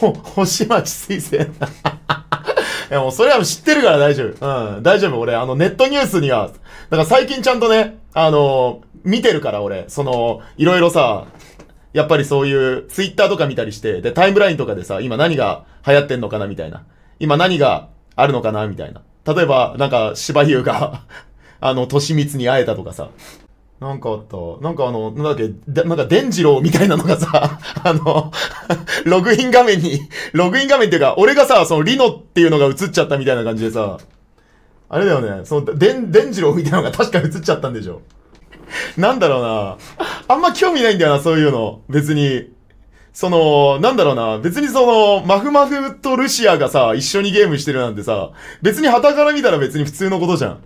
ほ、星町水星。いやもうそれは知ってるから大丈夫。うん。大丈夫。俺、あの、ネットニュースには、だから最近ちゃんとね、あのー、見てるから俺、その、いろいろさ、やっぱりそういう、ツイッターとか見たりして、で、タイムラインとかでさ、今何が流行ってんのかなみたいな。今何があるのかなみたいな。例えば、なんか、芝生が あの、としみつに会えたとかさ。なんかあった。なんかあの、なんだっけ、なんか、伝次郎みたいなのがさ、あの、ログイン画面に、ログイン画面っていうか、俺がさ、そのリノっていうのが映っちゃったみたいな感じでさ、あれだよね、その、でん、デンジローみたいなのが 確か映っちゃったんでしょ。なんだろうな。あんま興味ないんだよな、そういうの。別に。その、なんだろうな。別にその、マフマフとルシアがさ、一緒にゲームしてるなんてさ、別に旗から見たら別に普通のことじゃん。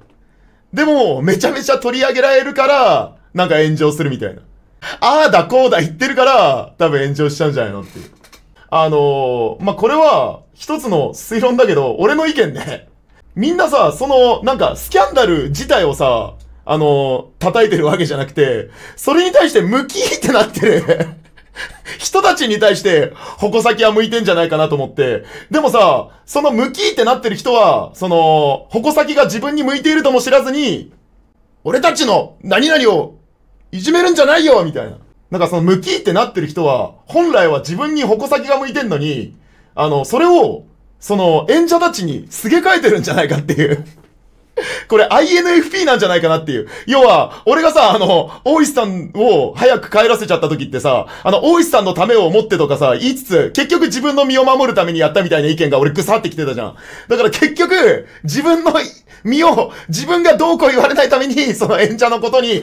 でも、めちゃめちゃ取り上げられるから、なんか炎上するみたいな。ああだこうだ言ってるから、多分炎上しちゃうんじゃないのっていう。あのー、まあ、これは、一つの推論だけど、俺の意見ね。みんなさ、その、なんか、スキャンダル自体をさ、あのー、叩いてるわけじゃなくて、それに対してムキーってなってる 人たちに対して、矛先は向いてんじゃないかなと思って。でもさ、そのムキーってなってる人は、その、矛先が自分に向いているとも知らずに、俺たちの何々をいじめるんじゃないよみたいな。なんかそのムキってなってる人は、本来は自分に矛先が向いてんのに、あの、それを、その演者たちにすげ替えてるんじゃないかっていう これ INFP なんじゃないかなっていう。要は、俺がさ、あの、大石さんを早く帰らせちゃった時ってさ、あの、大石さんのためを思ってとかさ、言いつつ、結局自分の身を守るためにやったみたいな意見が俺ぐさってきてたじゃん。だから結局、自分の身を、自分がどうこう言われないために、その演者のことに、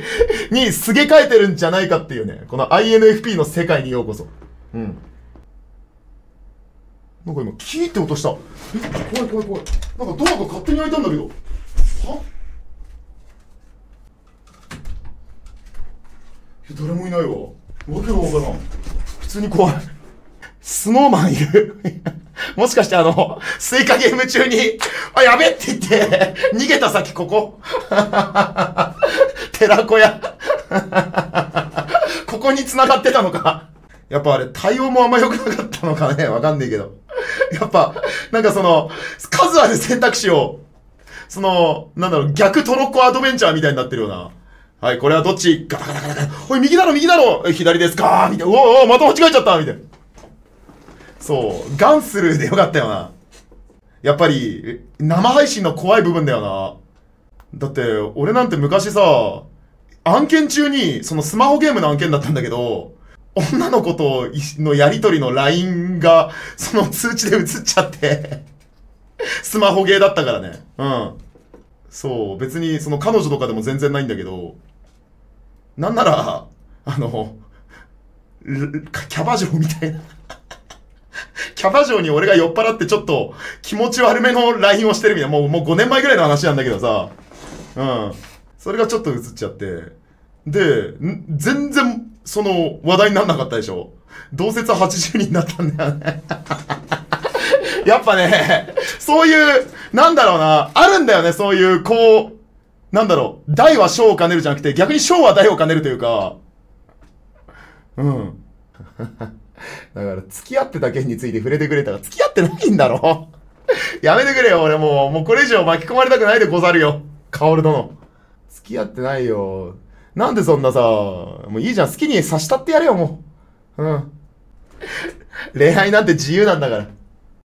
にすげ替えてるんじゃないかっていうね。この INFP の世界にようこそ。うん。なんか今、キーって音した。え怖い怖い怖い。なんかドアが勝手に開いたんだけど。は誰もいないわわけがわからん普通に怖いスノーマンいるもしかしてあの、スイカゲーム中に、あ、やべって言って、逃げた先ここ寺子屋ここに繋がってたのか。やっぱあれ、対応もあんま良くなかったのかね。わかんないけど。やっぱ、なんかその、数ある選択肢をその、なんだろう、逆トロッコアドベンチャーみたいになってるような。はい、これはどっちガタガタガタガタ。おい、右だろ、右だろ左ですかみたいな。おおまた間違えちゃったみたいな。そう、ガンスルーでよかったよな。やっぱり、生配信の怖い部分だよな。だって、俺なんて昔さ、案件中に、そのスマホゲームの案件だったんだけど、女の子とのやりとりの LINE が、その通知で映っちゃってスマホゲーだったからね。うん。そう、別にその彼女とかでも全然ないんだけど、なんなら、あの、キャバ嬢みたいな。キャバ嬢に俺が酔っ払ってちょっと気持ち悪めの LINE をしてるみたいな、もうもう5年前ぐらいの話なんだけどさ、うん。それがちょっと映っちゃって、で、全然その話題になんなかったでしょ。同説80人だったんだよね。やっぱね、そういう、なんだろうな、あるんだよね、そういう、こう、なんだろう、大は小を兼ねるじゃなくて、逆に小は大を兼ねるというか、うん。だから、付き合ってた件について触れてくれたら、付き合ってないんだろ やめてくれよ、俺もう。もうこれ以上巻き込まれたくないでござるよ。カオル殿。付き合ってないよ。なんでそんなさ、もういいじゃん、好きに差したってやれよ、もう。うん。恋愛なんて自由なんだから。